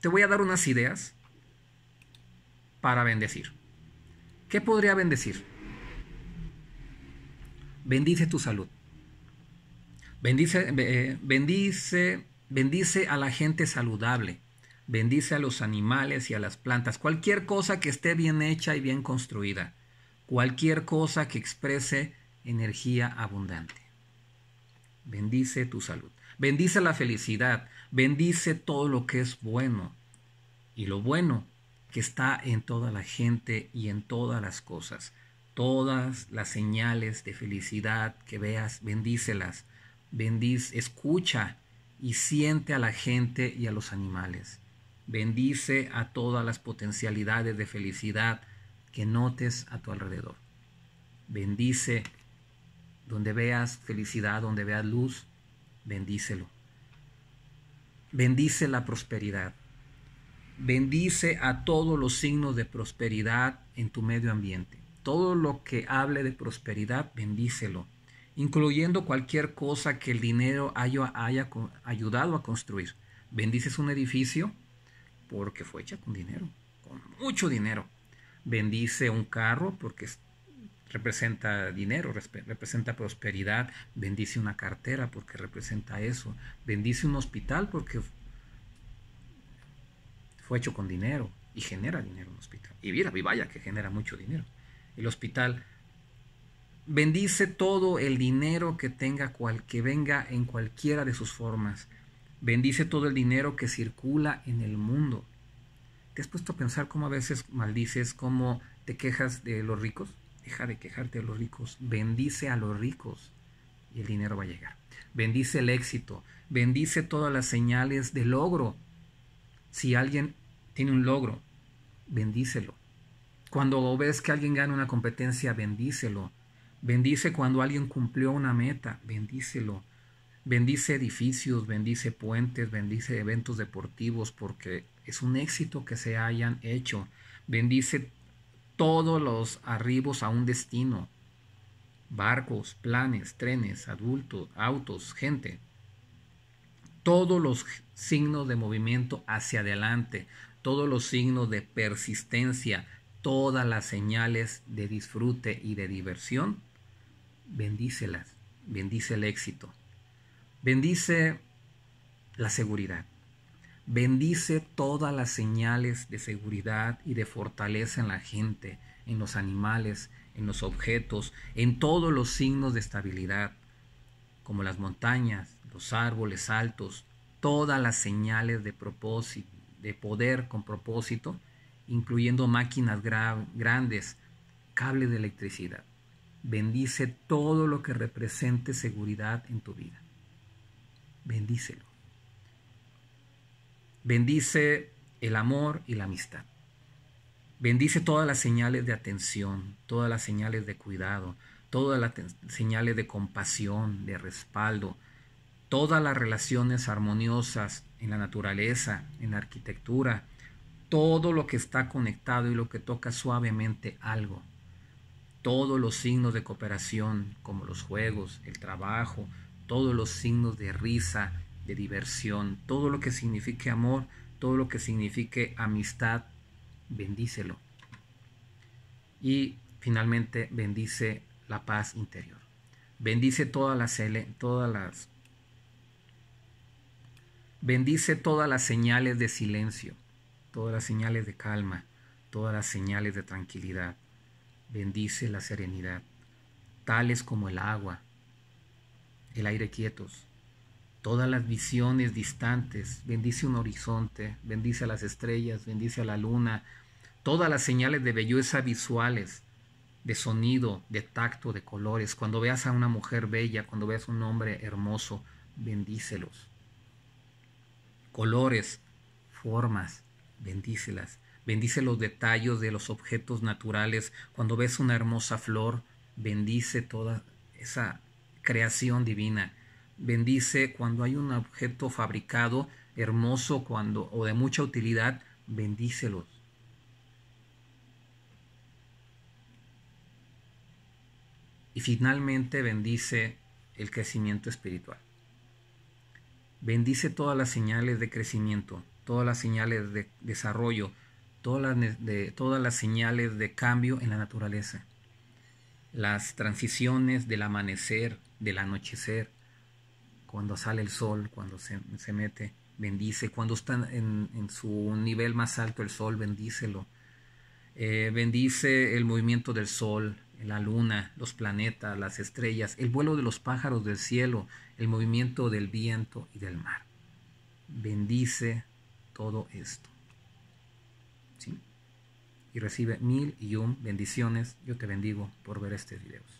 te voy a dar unas ideas para bendecir. ¿Qué podría bendecir? Bendice tu salud. Bendice, eh, bendice, bendice a la gente saludable. Bendice a los animales y a las plantas. Cualquier cosa que esté bien hecha y bien construida. Cualquier cosa que exprese energía abundante. Bendice tu salud. Bendice la felicidad. Bendice todo lo que es bueno y lo bueno que está en toda la gente y en todas las cosas. Todas las señales de felicidad que veas, bendícelas, bendice, escucha y siente a la gente y a los animales. Bendice a todas las potencialidades de felicidad que notes a tu alrededor. Bendice donde veas felicidad, donde veas luz, bendícelo. Bendice la prosperidad. Bendice a todos los signos de prosperidad en tu medio ambiente. Todo lo que hable de prosperidad, bendícelo, incluyendo cualquier cosa que el dinero haya, ayudado a construir. Bendices un edificio porque fue hecha con dinero, con mucho dinero. Bendice un carro porque representa dinero, representa prosperidad. Bendice una cartera porque representa eso. Bendice un hospital porque fue hecho con dinero y genera dinero un hospital. Y mira, vaya que genera mucho dinero. El hospital bendice todo el dinero que tenga cual, que venga en cualquiera de sus formas. Bendice todo el dinero que circula en el mundo. ¿Te has puesto a pensar cómo a veces maldices, cómo te quejas de los ricos? Deja de quejarte de los ricos. Bendice a los ricos y el dinero va a llegar. Bendice el éxito. Bendice todas las señales de logro. Si alguien tiene un logro, bendícelo. Cuando ves que alguien gana una competencia, bendícelo. Bendice cuando alguien cumplió una meta, bendícelo. Bendice edificios, bendice puentes, bendice eventos deportivos, porque es un éxito que se hayan hecho. Bendice todos los arribos a un destino. Barcos, planes, trenes, adultos, autos, gente. Todos los signos de movimiento hacia adelante, todos los signos de persistencia, todas las señales de disfrute y de diversión, bendícelas, bendice el éxito, bendice la seguridad, bendice todas las señales de seguridad y de fortaleza en la gente, en los animales, en los objetos, en todos los signos de estabilidad, como las montañas, los árboles altos, todas las señales de propósito, de poder con propósito, incluyendo máquinas grandes, cables de electricidad. Bendice todo lo que represente seguridad en tu vida. Bendícelo. Bendice el amor y la amistad. Bendice todas las señales de atención, todas las señales de cuidado, todas las señales de compasión, de respaldo, todas las relaciones armoniosas, en la naturaleza, en la arquitectura, todo lo que está conectado y lo que toca suavemente algo. Todos los signos de cooperación, como los juegos, el trabajo, todos los signos de risa, de diversión, todo lo que signifique amor, todo lo que signifique amistad, bendícelo. Y finalmente bendice la paz interior. Bendice todas las, todas las Bendice todas las señales de silencio, todas las señales de calma, todas las señales de tranquilidad. Bendice la serenidad, tales como el agua, el aire quietos, todas las visiones distantes. Bendice un horizonte, bendice a las estrellas, bendice a la luna, todas las señales de belleza visuales, de sonido, de tacto, de colores. Cuando veas a una mujer bella, cuando veas a un hombre hermoso, bendícelos colores, formas, bendícelas. Bendice los detalles de los objetos naturales. Cuando ves una hermosa flor, bendice toda esa creación divina. Bendice cuando hay un objeto fabricado hermoso cuando o de mucha utilidad, bendícelos. Y finalmente bendice el crecimiento espiritual. Bendice todas las señales de crecimiento, todas las señales de desarrollo, todas las, de, todas las señales de cambio en la naturaleza. Las transiciones del amanecer, del anochecer, cuando sale el sol, cuando se, mete, bendice. Cuando está en, su nivel más alto el sol, bendícelo. Eh, bendice el movimiento del sol, la luna, los planetas, las estrellas, el vuelo de los pájaros del cielo, el movimiento del viento y del mar. Bendice todo esto. Y recibe mil y un bendiciones. Yo te bendigo por ver este video.